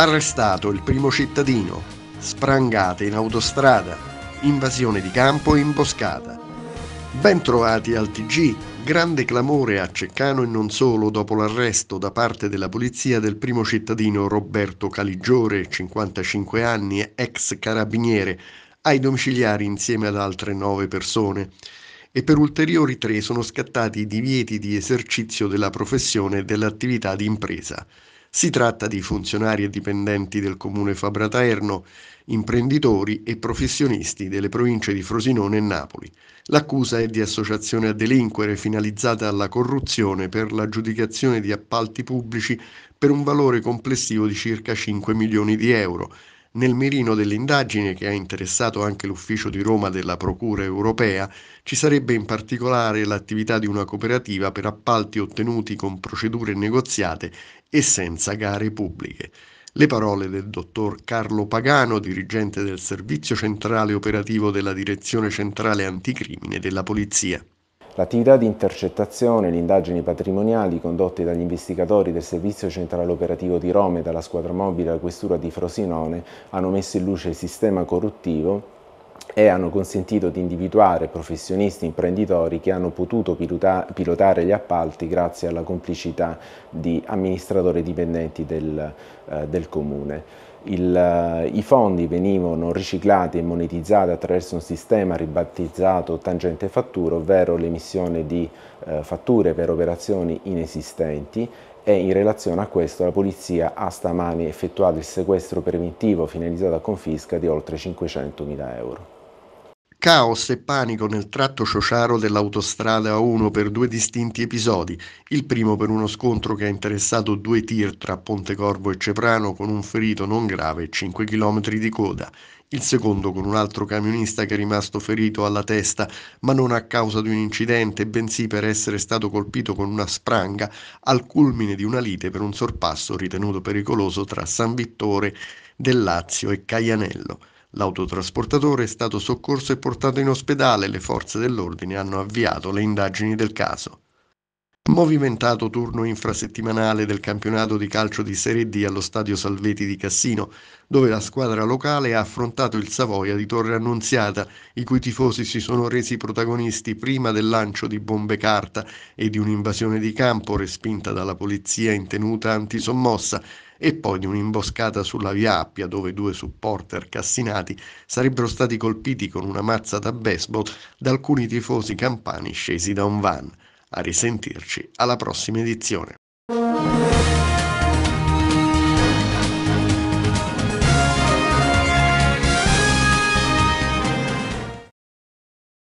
Arrestato il primo cittadino, sprangate in autostrada, invasione di campo e imboscata. Bentrovati al TG, grande clamore a Ceccano e non solo dopo l'arresto da parte della polizia del primo cittadino Roberto Caligiore, 55 anni, ex carabiniere, ai domiciliari insieme ad altre nove persone e per ulteriori tre sono scattati i divieti di esercizio della professione e dell'attività di impresa. Si tratta di funzionari e dipendenti del comune Fabrataerno, imprenditori e professionisti delle province di Frosinone e Napoli. L'accusa è di associazione a delinquere finalizzata alla corruzione per l'aggiudicazione di appalti pubblici per un valore complessivo di circa 5 milioni di euro, nel mirino dell'indagine che ha interessato anche l'ufficio di Roma della Procura europea ci sarebbe in particolare l'attività di una cooperativa per appalti ottenuti con procedure negoziate e senza gare pubbliche. Le parole del dottor Carlo Pagano, dirigente del Servizio Centrale Operativo della Direzione Centrale Anticrimine della Polizia. L'attività di intercettazione e le indagini patrimoniali condotte dagli investigatori del Servizio Centrale Operativo di Roma e dalla squadra mobile della Questura di Frosinone hanno messo in luce il sistema corruttivo e hanno consentito di individuare professionisti imprenditori che hanno potuto pilotare gli appalti grazie alla complicità di amministratori dipendenti del, eh, del comune il, eh, i fondi venivano riciclati e monetizzati attraverso un sistema ribattizzato tangente fattura, ovvero l'emissione di eh, fatture per operazioni inesistenti e in relazione a questo la polizia ha stamani effettuato il sequestro preventivo finalizzato a confisca di oltre 500 mila euro. Caos e panico nel tratto sociaro dell'autostrada A1 per due distinti episodi, il primo per uno scontro che ha interessato due tir tra Pontecorvo e Ceprano con un ferito non grave e 5 km di coda, il secondo con un altro camionista che è rimasto ferito alla testa, ma non a causa di un incidente, bensì per essere stato colpito con una spranga al culmine di una lite per un sorpasso ritenuto pericoloso tra San Vittore del Lazio e Caianello. L'autotrasportatore è stato soccorso e portato in ospedale le forze dell'ordine hanno avviato le indagini del caso. Movimentato turno infrasettimanale del campionato di calcio di Serie D allo stadio Salveti di Cassino, dove la squadra locale ha affrontato il Savoia di Torre Annunziata, i cui tifosi si sono resi protagonisti prima del lancio di bombe carta e di un'invasione di campo respinta dalla polizia in tenuta antisommossa e poi di un'imboscata sulla via Appia dove due supporter cassinati sarebbero stati colpiti con una mazza da baseball da alcuni tifosi campani scesi da un van. A risentirci alla prossima edizione.